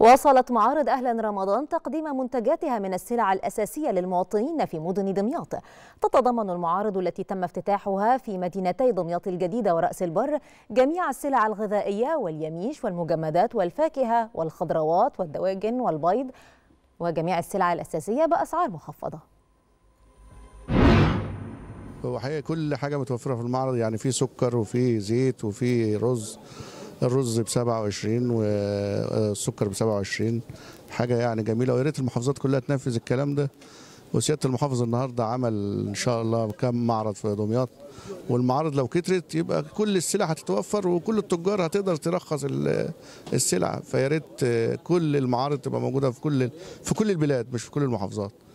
واصلت معارض أهلا رمضان تقديم منتجاتها من السلع الأساسية للمواطنين في مدن دمياط تتضمن المعارض التي تم افتتاحها في مدينتي دمياط الجديدة ورأس البر جميع السلع الغذائية واليميش والمجمدات والفاكهة والخضروات والدواجن والبيض وجميع السلع الأساسية بأسعار مخفضة هو حقيقة كل حاجة متوفرة في المعرض يعني في سكر وفي زيت وفي رز الرز ب 27 والسكر آه، ب 27 حاجه يعني جميله ويا ريت المحافظات كلها تنفذ الكلام ده وسياده المحافظ النهارده عمل ان شاء الله كم معرض في دمياط والمعارض لو كترت يبقى كل السلع هتتوفر وكل التجار هتقدر ترخص السلع فيا ريت آه، كل المعارض تبقى موجوده في كل في كل البلاد مش في كل المحافظات